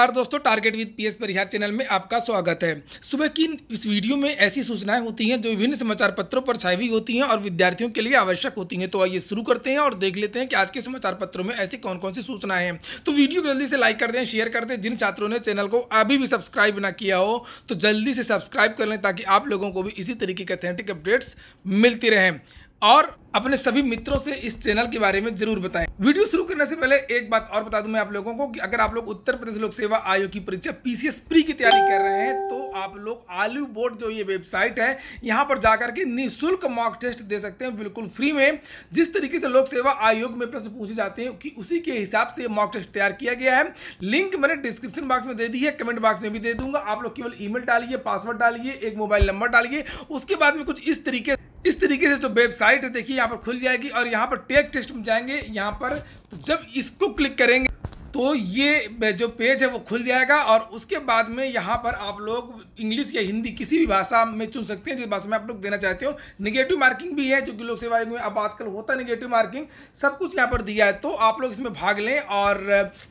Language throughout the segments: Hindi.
नमस्कार दोस्तों target with P S Parihar channel में आपका स्वागत है सुबह की इस वीडियो में ऐसी सूचनाएं होती हैं जो विभिन्न समाचार पत्रों पर छाई हुई होती हैं और विद्यार्थियों के लिए आवश्यक होती हैं तो आइए शुरू करते हैं और देख लेते हैं कि आज के समाचार पत्रों में ऐसी कौन कौन सी सूचनाएं हैं तो वीडियो जल्दी से लाइक कर दें शेयर कर दें जिन छात्रों ने चैनल को अभी भी सब्सक्राइब ना किया हो तो जल्दी से सब्सक्राइब कर लें ताकि आप लोगों को भी इसी तरीके के अथेंटिक अपडेट्स मिलती रहें और अपने सभी मित्रों से इस चैनल के बारे में जरूर बताएं वीडियो शुरू करने से पहले एक बात और बता दूं मैं आप लोगों को कि अगर आप लोग उत्तर प्रदेश लोक सेवा आयोग की परीक्षा पीसीएस प्री की तैयारी कर रहे हैं तो आप लोग आलू बोर्ड जो ये वेबसाइट है यहाँ पर जाकर के निःशुल्क मॉक टेस्ट दे सकते हैं बिल्कुल फ्री में जिस तरीके से लोक सेवा आयोग में प्रश्न पूछे जाते हैं कि उसी के हिसाब से मॉक टेस्ट तैयार किया गया है लिंक मैंने डिस्क्रिप्शन बॉक्स में दे दी है कमेंट बॉक्स में भी दे दूंगा आप लोग केवल ई डालिए पासवर्ड डालिए एक मोबाइल नंबर डालिए उसके बाद में कुछ इस तरीके इस तरीके से जो तो वेबसाइट है देखिए यहाँ पर खुल जाएगी और यहाँ पर टेक टेस्ट में जाएंगे यहाँ पर तो जब इसको क्लिक करेंगे तो ये जो पेज है वो खुल जाएगा और उसके बाद में यहाँ पर आप लोग इंग्लिश या हिंदी किसी भी भाषा में चुन सकते हैं जिस भाषा में आप लोग देना चाहते हो निगेटिव मार्किंग भी है जो कि लोक सेवा में अब आजकल होता है निगेटिव मार्किंग सब कुछ यहाँ पर दिया है तो आप लोग इसमें भाग लें और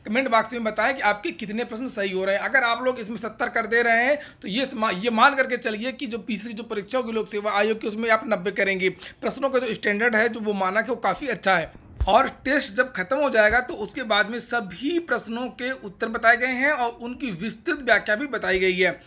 कमेंट बॉक्स में बताएं कि आपके कितने प्रश्न सही हो रहे हैं अगर आप लोग इसमें सत्तर कर दे रहे हैं तो ये ये मान करके चलिए कि जो पिछली जो परीक्षा होगी लोक सेवा आयोग की उसमें आप नब्बे करेंगे प्रश्नों का जो स्टैंडर्ड है जो वो माना कि वो काफ़ी अच्छा है और टेस्ट जब खत्म हो जाएगा तो उसके बाद में सभी प्रश्नों के उत्तर बताए गए हैं और उनकी विस्तृत व्याख्या भी बताई गई है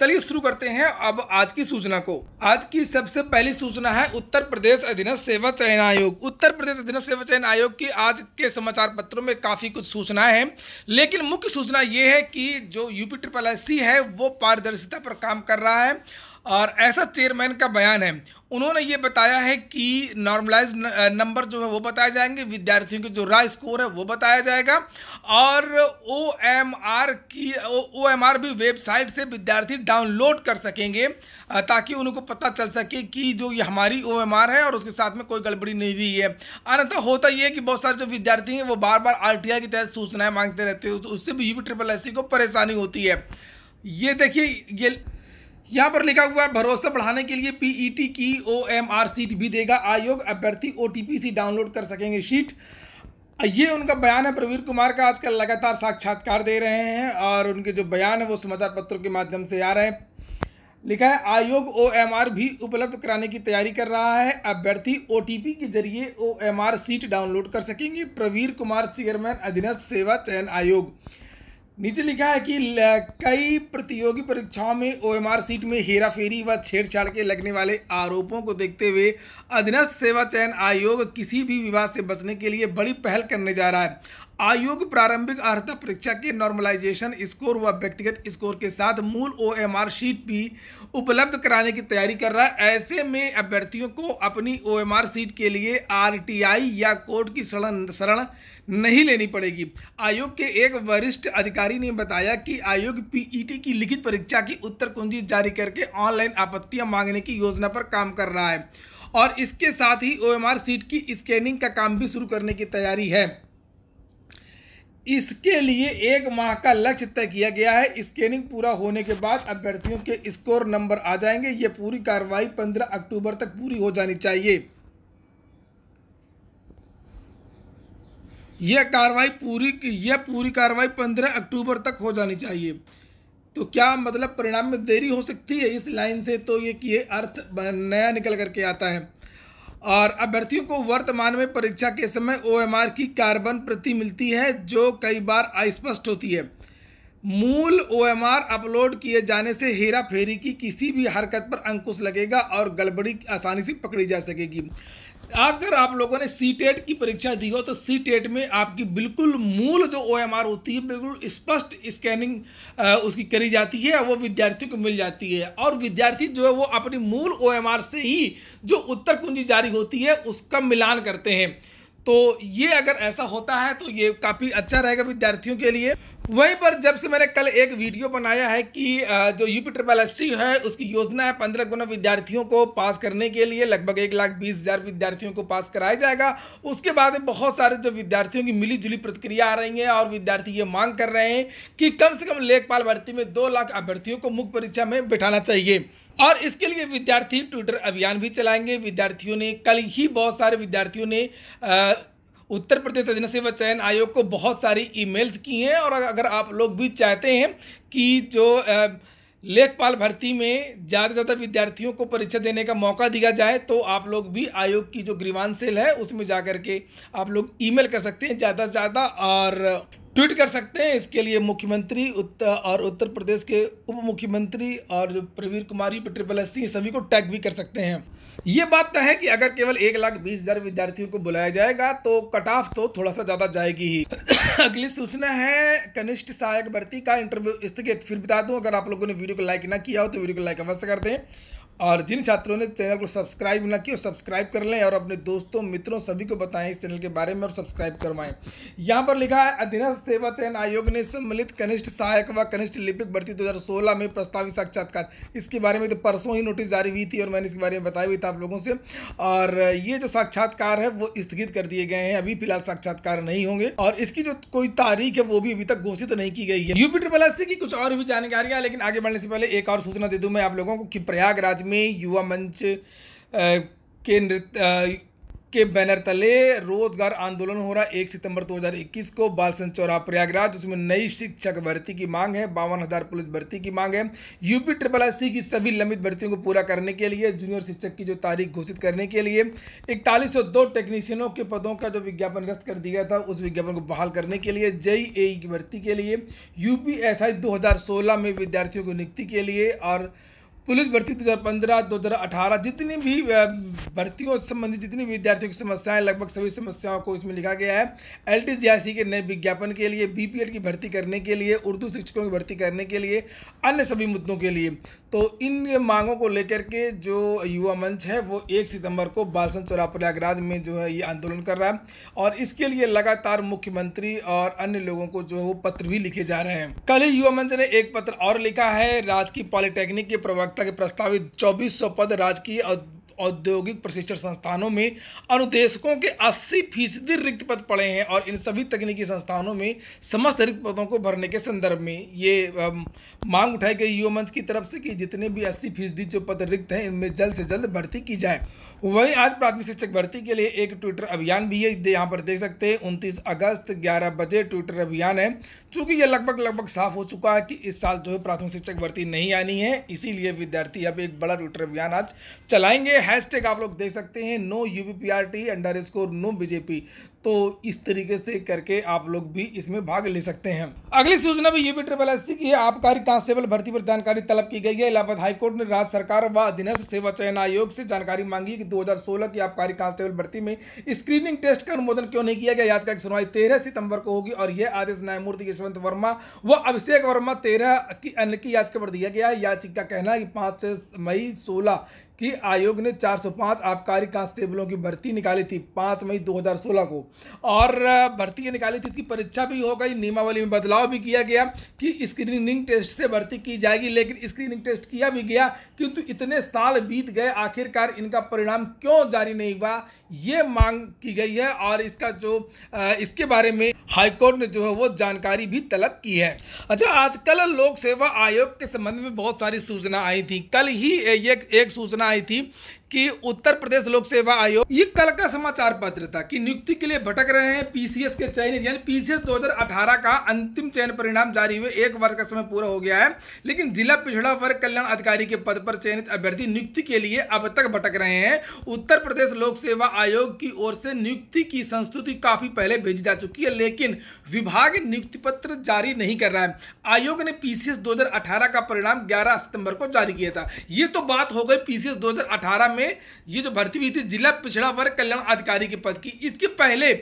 चलिए शुरू करते हैं अब आज की सूचना को आज की सबसे पहली सूचना है उत्तर प्रदेश अधीन सेवा चयन आयोग उत्तर प्रदेश अधीन सेवा चयन आयोग की आज के समाचार पत्रों में काफ़ी कुछ सूचनाएं हैं लेकिन मुख्य सूचना ये है कि जो यूपी ट्रिपल एस है वो पारदर्शिता पर काम कर रहा है और ऐसा चेयरमैन का बयान है उन्होंने ये बताया है कि नॉर्मलाइज नंबर जो है वो बताए जाएंगे विद्यार्थियों के जो रा स्कोर है वो बताया जाएगा और ओ एम आर की ओ एम आर भी वेबसाइट से विद्यार्थी डाउनलोड कर सकेंगे ताकि उनको पता चल सके कि जो ये हमारी ओ एम आर है और उसके साथ में कोई गड़बड़ी नहीं हुई है अन्यथा होता ये है कि बहुत सारे जो विद्यार्थी हैं वो बार बार आर टी आई के तहत सूचनाएँ मांगते रहते हैं तो उससे भी यू ट्रिपल एस को परेशानी होती है ये देखिए ये यहाँ पर लिखा हुआ है भरोसा बढ़ाने के लिए टी e की आर सीट भी देगा आयोग अभ्यर्थी पी सी डाउनलोड कर सकेंगे शीट ये उनका बयान है प्रवीर कुमार का आजकल लगातार साक्षात्कार दे रहे हैं और उनके जो बयान है वो समाचार पत्रों के माध्यम से आ रहे हैं लिखा है आयोग आर भी उपलब्ध कराने की तैयारी कर रहा है अभ्यर्थी पी के जरिए आर सीट डाउनलोड कर सकेंगे प्रवीर कुमार चेयरमैन अधीनस्थ सेवा चयन आयोग नीचे लिखा है कि कई प्रतियोगी परीक्षाओं में ओएमआर सीट में हेराफेरी व छेड़छाड़ के लगने वाले आरोपों को देखते हुए अधीनस्थ सेवा चयन आयोग किसी भी विवाद से बचने के लिए बड़ी पहल करने जा रहा है आयोग प्रारंभिक अर्हता परीक्षा के नॉर्मलाइजेशन स्कोर व व्यक्तिगत स्कोर के साथ मूल ओएमआर सीट भी उपलब्ध कराने की तैयारी कर रहा है ऐसे में अभ्यर्थियों को अपनी ओएमआर सीट के लिए आरटीआई या कोर्ट की शरण शरण नहीं लेनी पड़ेगी आयोग के एक वरिष्ठ अधिकारी ने बताया कि आयोग पीईटी e की लिखित परीक्षा की उत्तर कुंजी जारी करके ऑनलाइन आपत्तियां मांगने की योजना पर काम कर रहा है और इसके साथ ही ओएमआर सीट की स्कैनिंग का काम भी शुरू करने की तैयारी है इसके लिए एक माह का लक्ष्य तय किया गया है स्कैनिंग पूरा होने के बाद अभ्यर्थियों के स्कोर नंबर आ जाएंगे ये पूरी कार्रवाई 15 अक्टूबर तक पूरी हो जानी चाहिए यह कार्रवाई पूरी यह पूरी कार्रवाई 15 अक्टूबर तक हो जानी चाहिए तो क्या मतलब परिणाम में देरी हो सकती है इस लाइन से तो ये कि अर्थ नया निकल करके आता है और अभ्यर्थियों को वर्तमान में परीक्षा के समय ओएमआर की कार्बन प्रति मिलती है जो कई बार अस्पष्ट होती है मूल ओएमआर अपलोड किए जाने से हेरा फेरी की किसी भी हरकत पर अंकुश लगेगा और गड़बड़ी आसानी से पकड़ी जा सकेगी अगर आप लोगों ने सी टेट e की परीक्षा दी हो तो सी टेट e में आपकी बिल्कुल मूल जो ओ एम आर होती है बिल्कुल स्पष्ट स्कैनिंग उसकी करी जाती है वो विद्यार्थियों को मिल जाती है और विद्यार्थी जो है वो अपनी मूल ओ एम आर से ही जो उत्तर कुंजी जारी होती है उसका मिलान करते हैं तो ये अगर ऐसा होता है तो ये काफ़ी अच्छा रहेगा विद्यार्थियों के लिए वहीं पर जब से मैंने कल एक वीडियो बनाया है कि जो यूपी ट्रिपल एस है उसकी योजना है पंद्रह गुना विद्यार्थियों को पास करने के लिए लगभग एक लाख बीस हज़ार विद्यार्थियों को पास कराया जाएगा उसके बाद बहुत सारे जो विद्यार्थियों की मिली जुली प्रतिक्रिया आ रही है और विद्यार्थी ये मांग कर रहे हैं कि कम से कम लेखपाल भर्ती में दो लाख अभ्यर्थियों को मुख्य परीक्षा में बैठाना चाहिए और इसके लिए विद्यार्थी ट्विटर अभियान भी चलाएंगे विद्यार्थियों ने कल ही बहुत सारे विद्यार्थियों ने उत्तर प्रदेश सेवा चयन आयोग को बहुत सारी ईमेल्स की हैं और अगर आप लोग भी चाहते हैं कि जो लेखपाल भर्ती में ज़्यादा से ज़्यादा विद्यार्थियों को परीक्षा देने का मौका दिया जाए तो आप लोग भी आयोग की जो ग्रीवान सेल है उसमें जा कर के आप लोग ईमेल कर सकते हैं ज़्यादा से ज़्यादा और ट्वीट कर सकते हैं इसके लिए मुख्यमंत्री उत्तर और उत्तर प्रदेश के उप मुख्यमंत्री और Praveer Kumari triple S C सभी को टैग भी कर सकते हैं ये बात तो है कि अगर केवल एक लाख बीस हजार विद्यार्थियों को बुलाया जाएगा तो कट ऑफ तो थोड़ा सा ज्यादा जाएगी ही अगली सूचना है कनिष्ठ सहायक भर्ती का इंटरव्यू स्थगित फिर बता दूं अगर आप लोगों ने वीडियो को लाइक ना किया हो तो वीडियो को लाइक अवश्य कर दें और जिन छात्रों ने चैनल को सब्सक्राइब ना किया सब्सक्राइब कर लें और अपने दोस्तों मित्रों सभी को बताएं इस चैनल के बारे में और सब्सक्राइब करवाएं यहाँ पर लिखा है अधीनस्थ सेवा चयन आयोग ने सम्मिलित कनिष्ठ सहायक व कनिष्ठ लिपिक भर्ती 2016 में प्रस्तावित साक्षात्कार इसके बारे में तो परसों ही नोटिस जारी हुई थी और मैंने इसके बारे में बताया हुई था आप लोगों से और ये जो साक्षात्कार है वो स्थगित कर दिए गए हैं अभी फिलहाल साक्षात्कार नहीं होंगे और इसकी जो कोई तारीख है वो भी अभी तक घोषित नहीं की गई है यूपी ट्रिपल एस की कुछ और भी जानकारियां लेकिन आगे बढ़ने से पहले एक और सूचना दे दू मैं आप लोगों को कि प्रयागराज में में युवा मंच के नृत्य के बैनर तले रोजगार आंदोलन हो रहा है एक सितंबर 2021 को बालसन चौरा प्रयागराज उसमें नई शिक्षक भर्ती की मांग है बावन हज़ार पुलिस भर्ती की मांग है यूपी ट्रिपल एस की सभी लंबित भर्तियों को पूरा करने के लिए जूनियर शिक्षक की जो तारीख घोषित करने के लिए इकतालीस दो टेक्नीशियनों के पदों का जो विज्ञापन रद्द कर दिया था उस विज्ञापन को बहाल करने के लिए जई ए की भर्ती के लिए यू पी में विद्यार्थियों की नियुक्ति के लिए और पुलिस भर्ती 2015, 2018 जितनी भी भर्तियों से संबंधित जितनी भी विद्यार्थियों की समस्याएं लगभग सभी समस्याओं को इसमें लिखा गया है एल टी के नए विज्ञापन के लिए बी की भर्ती करने के लिए उर्दू शिक्षकों की भर्ती करने के लिए अन्य सभी मुद्दों के लिए तो इन मांगों को लेकर के जो युवा मंच है वो एक सितंबर को बालसन चौरा प्रयागराज में जो है ये आंदोलन कर रहा है और इसके लिए लगातार मुख्यमंत्री और अन्य लोगों को जो है वो पत्र भी लिखे जा रहे हैं कल ही युवा मंच ने एक पत्र और लिखा है राजकीय पॉलिटेक्निक के प्रवक्ता प्रवक्ता के प्रस्तावित 2400 पद राजकीय और औद्योगिक प्रशिक्षण संस्थानों में अनुदेशकों के 80 फीसदी रिक्त पद पड़े हैं और इन सभी तकनीकी संस्थानों में समस्त रिक्त पदों को भरने के संदर्भ में ये मांग उठाई गई यूमंच मंच की तरफ से कि जितने भी अस्सी फीसदी जो पद रिक्त हैं इनमें जल्द से जल्द भर्ती की जाए वहीं आज प्राथमिक शिक्षक भर्ती के लिए एक ट्विटर अभियान भी है यहाँ पर देख सकते हैं उनतीस अगस्त ग्यारह बजे ट्विटर अभियान है चूंकि यह लगभग लगभग साफ हो चुका है कि इस साल जो है प्राथमिक शिक्षक भर्ती नहीं आनी है इसीलिए विद्यार्थी अब एक बड़ा ट्विटर अभियान आज चलाएंगे हैशटैग आप लोग देख सकते हैं no UPPRT T underscore no BJP तो इस तरीके से करके आप लोग भी इसमें भाग ले सकते हैं अगली सूचना भी ये भी ट्रिपल एस की आबकारी कांस्टेबल भर्ती पर जानकारी तलब की गई है इलाहाबाद हाईकोर्ट ने राज्य सरकार व अधीनस्थ सेवा चयन आयोग से जानकारी मांगी कि 2016 की आबकारी कांस्टेबल भर्ती में स्क्रीनिंग टेस्ट का अनुमोदन क्यों नहीं किया गया याचिका की सुनवाई तेरह सितंबर को होगी और यह आदेश न्यायमूर्ति यशवंत वर्मा व अभिषेक वर्मा तेरह की अन्य की याचिका पर दिया गया है याचिका कहना है कि पांच मई सोलह कि आयोग ने 405 आबकारी कांस्टेबलों की भर्ती निकाली थी 5 मई 2016 को और भर्ती की निकाली थी इसकी परीक्षा भी हो गई नियमावली में बदलाव भी किया गया कि स्क्रीनिंग टेस्ट से भर्ती की जाएगी लेकिन स्क्रीनिंग टेस्ट किया भी गया किंतु इतने साल बीत गए आखिरकार इनका परिणाम क्यों जारी नहीं हुआ ये मांग की गई है और इसका जो इसके बारे में हाईकोर्ट ने जो है वो जानकारी भी तलब की है अच्छा आजकल लोक सेवा आयोग के संबंध में बहुत सारी सूचना आई थी कल ही एक एक सूचना आई थी कि उत्तर प्रदेश लोक सेवा आयोग ये कल का समाचार पत्र था कि नियुक्ति के लिए भटक रहे हैं पीसीएस के चयनित यानी पीसीएस 2018 का अंतिम चयन परिणाम जारी हुए एक वर्ष का समय पूरा हो गया है लेकिन जिला पिछड़ा वर्ग कल्याण अधिकारी के पद पर चयनित अभ्यर्थी नियुक्ति के लिए अब तक भटक रहे हैं उत्तर प्रदेश लोक सेवा आयोग की ओर से नियुक्ति की संस्तुति काफी पहले भेजी जा चुकी है लेकिन विभाग नियुक्ति पत्र जारी नहीं कर रहा है आयोग ने पीसीएस दो का परिणाम ग्यारह सितंबर को जारी किया था ये तो बात हो गई पीसीएस दो में में ये जो भर्ती हुई थी जिला पिछड़ा वर्ग कल्याण अधिकारी के पद की इसके पहले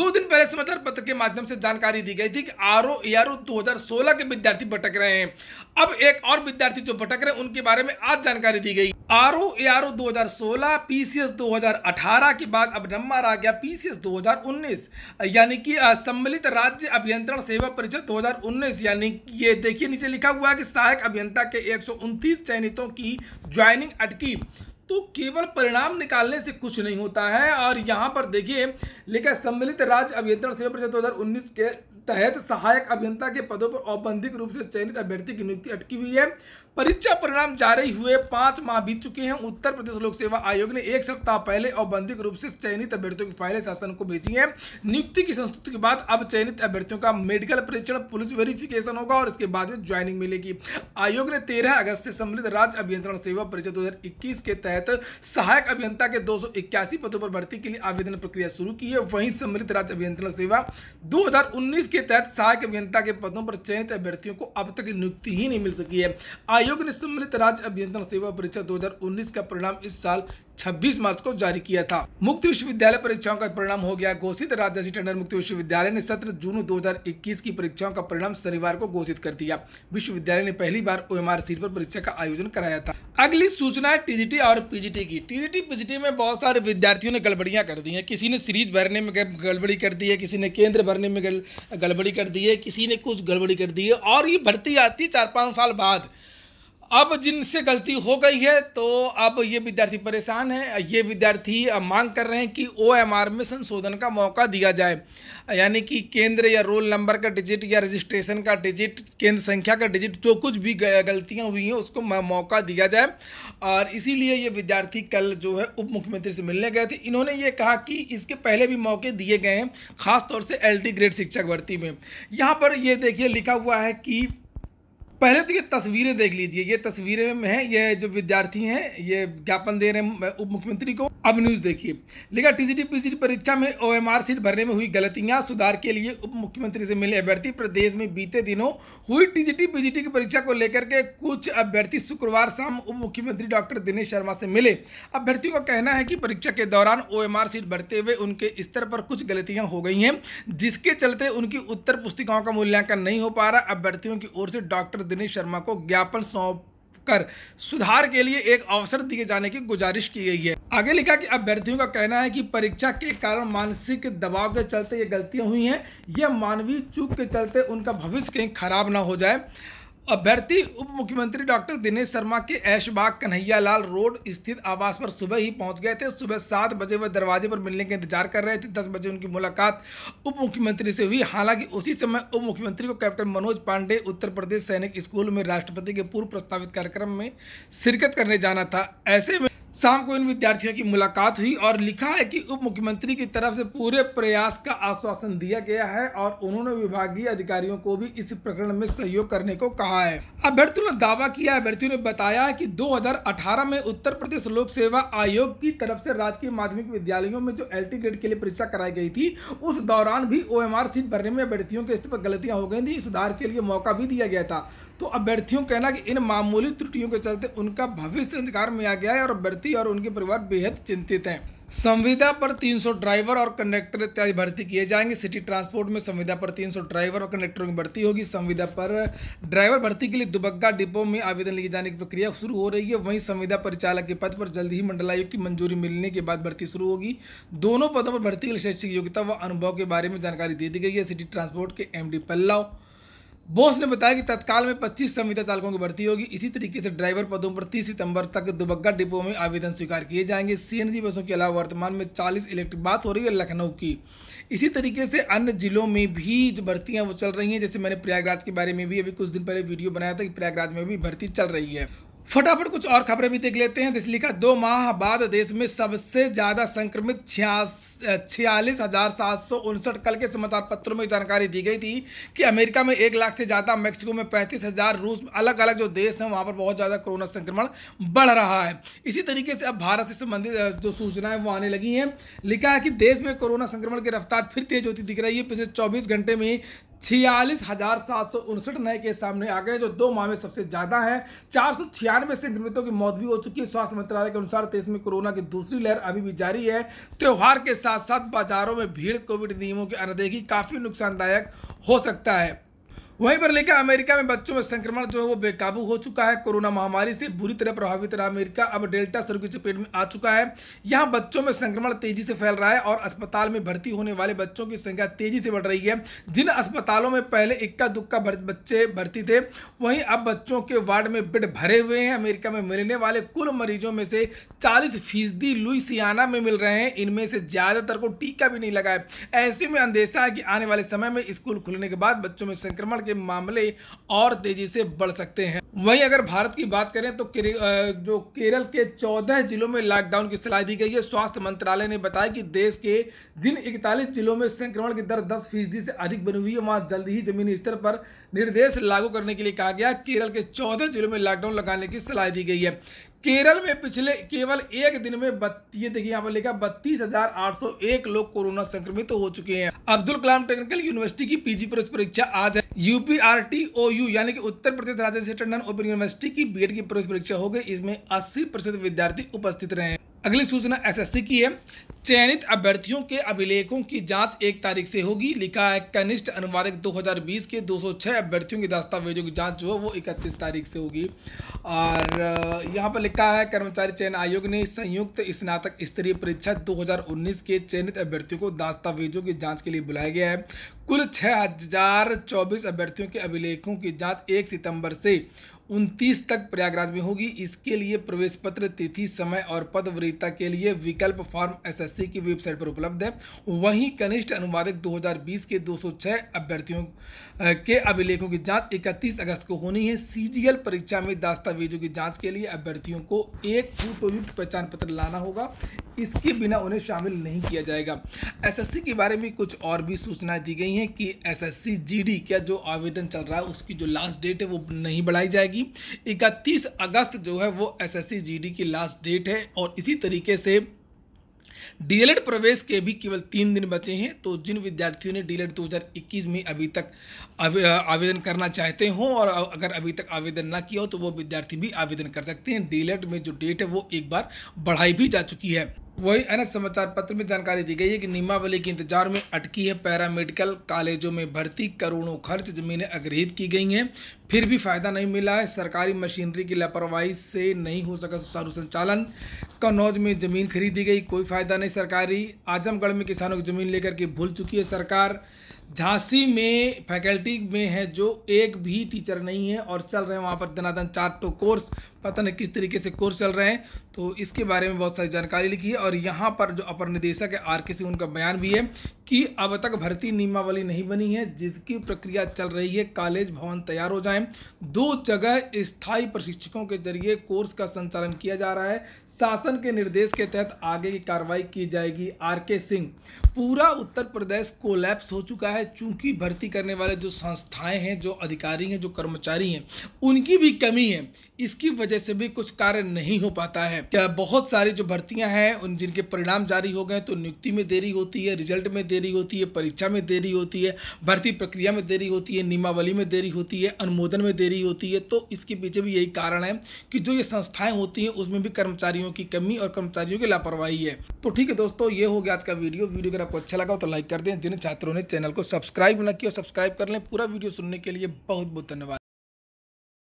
दो दिन पहले समाचार पत्र के माध्यम से जानकारी दी गई थी कि R O A R O दो के विद्यार्थी भटक रहे हैं अब एक और विद्यार्थी जो भटक रहे हैं उनके बारे में आज जानकारी दी गई R O A R O दो हजार सोलह पी सी एस दो हजार अठारह के बाद अब नंबर आ गया पी सी एस दो हजार उन्नीस यानी कि सम्मिलित राज्य अभियंत्रण सेवा परिषद दो हजार उन्नीस यानी ये देखिए नीचे लिखा हुआ है कि सहायक अभियंता के एक सौ उनतीस चयनितों की ज्वाइनिंग अटकी तो केवल परिणाम निकालने से कुछ नहीं होता है और यहाँ पर देखिए लेकिन सम्मिलित राज्य अभियंत्रण सेवा परिषद दो के तहत सहायक अभियंता के पदों पर औपबंधिक रूप से चयनित अभ्यर्थी की नियुक्ति अटकी हुई है परीक्षा परिणाम जारी हुए पांच माह बीत चुके हैं उत्तर प्रदेश लोक सेवा आयोग ने एक सप्ताह पहले औपबंधिक रूप से चयनित अभ्यर्थियों की फाइलें शासन को भेजी है नियुक्ति की संस्तुति के बाद अब चयनित अभ्यर्थियों का मेडिकल परीक्षण पुलिस वेरिफिकेशन होगा और इसके बाद में ज्वाइनिंग मिलेगी आयोग ने तेरह अगस्त से सम्मिलित राज्य अभियंत्रण सेवा परिषद दो के तहत सहायक अभियंता के दो पदों पर भर्ती के लिए आवेदन प्रक्रिया शुरू की है वहीं सम्मिलित राज्य अभियंत्रण सेवा दो के जिसके तहत सहायक अभियंता के पदों पर चयनित अभ्यर्थियों को अब तक नियुक्ति ही नहीं मिल सकी है आयोग ने सम्मिलित राज्य अभियंत्रण सेवा परीक्षा 2019 का परिणाम इस साल 26 मार्च को जारी किया था मुक्त विश्वविद्यालय परीक्षाओं का परिणाम हो गया घोषित राज्य टंडन मुक्त विश्वविद्यालय ने सत्र जून 2021 की परीक्षाओं का परिणाम शनिवार को घोषित कर दिया विश्वविद्यालय ने पहली बार ओ सीट पर परीक्षा का आयोजन कराया था अगली सूचना है टीजीटी और पीजीटी की टीजीटी पीजीटी में बहुत सारे विद्यार्थियों ने गड़बड़ियां कर दी हैं किसी ने सीरीज भरने में गड़बड़ी कर दी है किसी ने केंद्र भरने में गड़बड़ी कर दी है किसी ने कुछ गड़बड़ी कर दी है और ये भर्ती आती है चार पाँच साल बाद अब जिनसे गलती हो गई है तो अब ये विद्यार्थी परेशान है ये विद्यार्थी मांग कर रहे हैं कि ओएमआर में संशोधन का मौका दिया जाए यानी कि केंद्र या रोल नंबर का डिजिट या रजिस्ट्रेशन का डिजिट केंद्र संख्या का डिजिट जो कुछ भी गलतियां हुई हैं उसको मौका दिया जाए और इसीलिए ये विद्यार्थी कल जो है उप मुख्यमंत्री से मिलने गए थे इन्होंने ये कहा कि इसके पहले भी मौके दिए गए हैं खासतौर से एल ग्रेड शिक्षक भर्ती में यहाँ पर ये देखिए लिखा हुआ है कि पहले तो ये तस्वीरें देख लीजिए ये तस्वीरें में है ये जो विद्यार्थी हैं ये ज्ञापन दे रहे हैं उप मुख्यमंत्री को अब न्यूज़ देखिए लिखा टीजीटी पीजीटी परीक्षा में ओएमआर सीट भरने में हुई गलतियां सुधार के लिए उप मुख्यमंत्री से मिले अभ्यर्थी प्रदेश में बीते दिनों हुई टीजीटी पीजीटी की परीक्षा को लेकर के कुछ अभ्यर्थी शुक्रवार शाम उप मुख्यमंत्री डॉक्टर दिनेश शर्मा से मिले अभ्यर्थियों का कहना है कि परीक्षा के दौरान ओ सीट भरते हुए उनके स्तर पर कुछ गलतियाँ हो गई हैं जिसके चलते उनकी उत्तर पुस्तिकाओं का मूल्यांकन नहीं हो पा रहा अभ्यर्थियों की ओर से डॉक्टर दिनेश शर्मा को ज्ञापन सौंप कर सुधार के लिए एक अवसर दिए जाने की गुजारिश की गई है आगे लिखा कि अभ्यर्थियों का कहना है कि परीक्षा के कारण मानसिक दबाव के चलते ये गलतियां हुई हैं यह मानवीय चूक के चलते उनका भविष्य कहीं खराब ना हो जाए अभ्यर्थी उप मुख्यमंत्री डॉक्टर दिनेश शर्मा के ऐशबाग कन्हैयालाल रोड स्थित आवास पर सुबह ही पहुंच गए थे सुबह सात बजे वह दरवाजे पर मिलने का इंतजार कर रहे थे दस बजे उनकी मुलाकात उप मुख्यमंत्री से हुई हालांकि उसी समय उप मुख्यमंत्री को कैप्टन मनोज पांडे उत्तर प्रदेश सैनिक स्कूल में राष्ट्रपति के पूर्व प्रस्तावित कार्यक्रम में शिरकत करने जाना था ऐसे में शाम को इन विद्यार्थियों की मुलाकात हुई और लिखा है कि उप मुख्यमंत्री की तरफ से पूरे प्रयास का आश्वासन दिया गया है और उन्होंने विभागीय अधिकारियों को भी इस प्रकरण में सहयोग करने को कहा है अभ्यर्थियों ने दावा किया अभ्यर्थियों ने बताया है कि 2018 में उत्तर प्रदेश लोक सेवा आयोग की तरफ से राजकीय माध्यमिक विद्यालयों में जो एल ग्रेड के लिए परीक्षा कराई गई थी उस दौरान भी ओ सीट भरने में अभ्यर्थियों के स्तर पर गलतियां हो गई थी सुधार के लिए मौका भी दिया गया था तो अभ्यर्थियों कहना कि इन मामूली त्रुटियों के चलते उनका भविष्य अंधकार में आ गया है और अभ्यर्थी भर्ती और उनके परिवार बेहद चिंतित हैं संविदा पर 300 ड्राइवर और कंडक्टर इत्यादि भर्ती किए जाएंगे सिटी ट्रांसपोर्ट में संविदा पर 300 ड्राइवर और कंडक्टरों की भर्ती होगी संविदा पर ड्राइवर भर्ती के लिए दुबग्गा डिपो में आवेदन लिए जाने की प्रक्रिया शुरू हो रही है वहीं संविदा परिचालक के पद पर जल्द ही मंडलायुक्त की मंजूरी मिलने के बाद भर्ती शुरू होगी दोनों पदों पर भर्ती के लिए शैक्षिक योग्यता व अनुभव के बारे में जानकारी दे दी गई है सिटी ट्रांसपोर्ट के एम डी पल्लाव बोस ने बताया कि तत्काल में 25 संविदा चालकों की भर्ती होगी इसी तरीके से ड्राइवर पदों पर 30 सितंबर तक दुबग्गा डिपो में आवेदन स्वीकार किए जाएंगे सीएनजी बसों के अलावा वर्तमान में 40 इलेक्ट्रिक बात हो रही है लखनऊ की इसी तरीके से अन्य जिलों में भी जो भर्तियाँ वो चल रही हैं जैसे मैंने प्रयागराज के बारे में भी अभी कुछ दिन पहले वीडियो बनाया था कि प्रयागराज में भी भर्ती चल रही है फटाफट कुछ और खबरें भी देख लेते हैं जिस लिखा दो माह बाद देश में सबसे ज़्यादा संक्रमित छियालीस हज़ार सात सौ उनसठ कल के समाचार पत्रों में जानकारी दी गई थी कि अमेरिका में एक लाख से ज़्यादा मेक्सिको में पैंतीस हज़ार रूस अलग अलग जो देश हैं वहाँ पर बहुत ज़्यादा कोरोना संक्रमण बढ़ रहा है इसी तरीके से अब भारत से संबंधित जो सूचनाएं वो आने लगी हैं लिखा है कि देश में कोरोना संक्रमण की रफ्तार फिर तेज़ होती दिख रही है पिछले चौबीस घंटे में छियालीस हजार सात सौ उनसठ नए केस सामने आ गए जो दो माह में सबसे ज्यादा हैं चार सौ छियानवे संक्रमितों की मौत भी हो चुकी है स्वास्थ्य मंत्रालय के अनुसार देश में कोरोना की दूसरी लहर अभी भी जारी है त्यौहार के साथ साथ बाजारों में भीड़ कोविड नियमों की अनदेखी काफी नुकसानदायक हो सकता है वहीं पर लेकर अमेरिका में बच्चों में संक्रमण जो है वो बेकाबू हो चुका है कोरोना महामारी से बुरी तरह प्रभावित रहा अमेरिका अब डेल्टा स्वरूप की चपेट में आ चुका है यहाँ बच्चों में संक्रमण तेजी से फैल रहा है और अस्पताल में भर्ती होने वाले बच्चों की संख्या तेजी से बढ़ रही है जिन अस्पतालों में पहले इक्का दुक्का बच्चे भर्ती थे वहीं अब बच्चों के वार्ड में बेड भरे हुए हैं अमेरिका में मिलने वाले कुल मरीजों में से चालीस फीसदी लुइसियाना में मिल रहे हैं इनमें से ज़्यादातर को टीका भी नहीं लगा है ऐसे में अंदेशा है कि आने वाले समय में स्कूल खुलने के बाद बच्चों में संक्रमण के मामले और तेजी से बढ़ सकते हैं वहीं अगर भारत की बात करें तो केर, जो केरल के 14 जिलों में लॉकडाउन की सलाह दी गई है स्वास्थ्य मंत्रालय ने बताया कि देश के जिन इकतालीस जिलों में संक्रमण की दर 10 फीसदी से अधिक बनी हुई है वहां जल्द ही जमीनी स्तर पर निर्देश लागू करने के लिए कहा गया केरल के चौदह जिलों में लॉकडाउन लगाने की सलाह दी गई है केरल में पिछले केवल एक दिन में ये देखिए यहाँ पर लिखा बत्तीस हजार आठ सौ एक लोग कोरोना संक्रमित हो चुके हैं अब्दुल कलाम टेक्निकल यूनिवर्सिटी की पीजी प्रवेश परीक्षा आज यूपीआरटीओयू यानी कि उत्तर प्रदेश राज्य ओपन यूनिवर्सिटी की बीएड e की प्रवेश परीक्षा हो गई इसमें अस्सी प्रतिशत विद्यार्थी उपस्थित रहे अगली सूचना एसएससी की है चयनित अभ्यर्थियों के अभिलेखों की जांच एक तारीख से होगी लिखा है कनिष्ठ अनुवादक 2020 के 206 अभ्यर्थियों के दस्तावेजों की जांच जो है वो 31 तारीख से होगी और यहाँ पर लिखा है कर्मचारी चयन आयोग ने संयुक्त स्नातक स्तरीय परीक्षा 2019 के चयनित अभ्यर्थियों को दस्तावेजों की जाँच के लिए बुलाया गया है कुल छः अभ्यर्थियों के अभिलेखों की जाँच एक सितम्बर से उनतीस तक प्रयागराज में होगी इसके लिए प्रवेश पत्र तिथि समय और पद वरीयता के लिए विकल्प फॉर्म एसएससी की वेबसाइट पर उपलब्ध है वहीं कनिष्ठ अनुवादक 2020 के 206 अभ्यर्थियों के अभिलेखों की जांच 31 अगस्त को होनी है सीजीएल परीक्षा में दस्तावेजों की जांच के लिए अभ्यर्थियों को एक फोटोयुक्त पहचान पत्र लाना होगा इसके बिना उन्हें शामिल नहीं किया जाएगा एसएससी के बारे में कुछ और भी सूचनाएं दी गई हैं कि एसएससी जीडी का जो आवेदन चल रहा है उसकी जो लास्ट डेट है वो नहीं बढ़ाई जाएगी जाएगी 31 अगस्त जो है वो एसएससी जीडी की लास्ट डेट है और इसी तरीके से डीएलएड प्रवेश के भी केवल तीन दिन बचे हैं तो जिन विद्यार्थियों ने डीएलएड 2021 में अभी तक आवेदन करना चाहते हों और अगर अभी तक आवेदन ना किया हो तो वो विद्यार्थी भी आवेदन कर सकते हैं डीएलएड में जो डेट है वो एक बार बढ़ाई भी जा चुकी है वही अन्य समाचार पत्र में जानकारी दी गई है कि नियमावली के इंतजार में अटकी है पैरा मेडिकल कॉलेजों में भर्ती करोड़ों खर्च जमीनें अग्रहित की गई हैं फिर भी फायदा नहीं मिला है सरकारी मशीनरी की लापरवाही से नहीं हो सका सुचारू संचालन कन्नौज में जमीन खरीदी गई कोई फायदा नहीं सरकारी आजमगढ़ में किसानों की जमीन लेकर के भूल चुकी है सरकार झांसी में फैकल्टी में है जो एक भी टीचर नहीं है और चल रहे हैं वहाँ पर दिनादन चार टो कोर्स पता नहीं किस तरीके से कोर्स चल रहे हैं तो इसके बारे में बहुत सारी जानकारी लिखी है और यहाँ पर जो अपर निदेशक है आर के सिंह उनका बयान भी है कि अब तक भर्ती नियमावली नहीं बनी है जिसकी प्रक्रिया चल रही है कॉलेज भवन तैयार हो जाए दो जगह स्थायी प्रशिक्षकों के जरिए कोर्स का संचालन किया जा रहा है शासन के निर्देश के तहत आगे की कार्रवाई की जाएगी आर के सिंह पूरा उत्तर प्रदेश कोलैप्स हो चुका है चूंकि भर्ती करने वाले जो संस्थाएं हैं जो अधिकारी हैं जो कर्मचारी हैं उनकी भी कमी है इसकी वजह से भी कुछ कार्य नहीं हो पाता है क्या बहुत सारी जो भर्तियां हैं उन जिनके परिणाम जारी हो गए तो नियुक्ति में देरी होती है रिजल्ट में देरी होती है परीक्षा में देरी होती है भर्ती प्रक्रिया में देरी होती है नियमावली में देरी होती है अनुमोदन में देरी होती है तो इसके पीछे भी यही कारण है कि जो ये संस्थाएं होती हैं उसमें भी कर्मचारियों की कमी और कर्मचारियों की लापरवाही है तो ठीक है दोस्तों ये हो गया आज का वीडियो वीडियो आपको अच्छा लगा तो लाइक कर दें जिन छात्रों ने चैनल को सब्सक्राइब ना किया सब्सक्राइब कर लें पूरा वीडियो सुनने के लिए बहुत बहुत धन्यवाद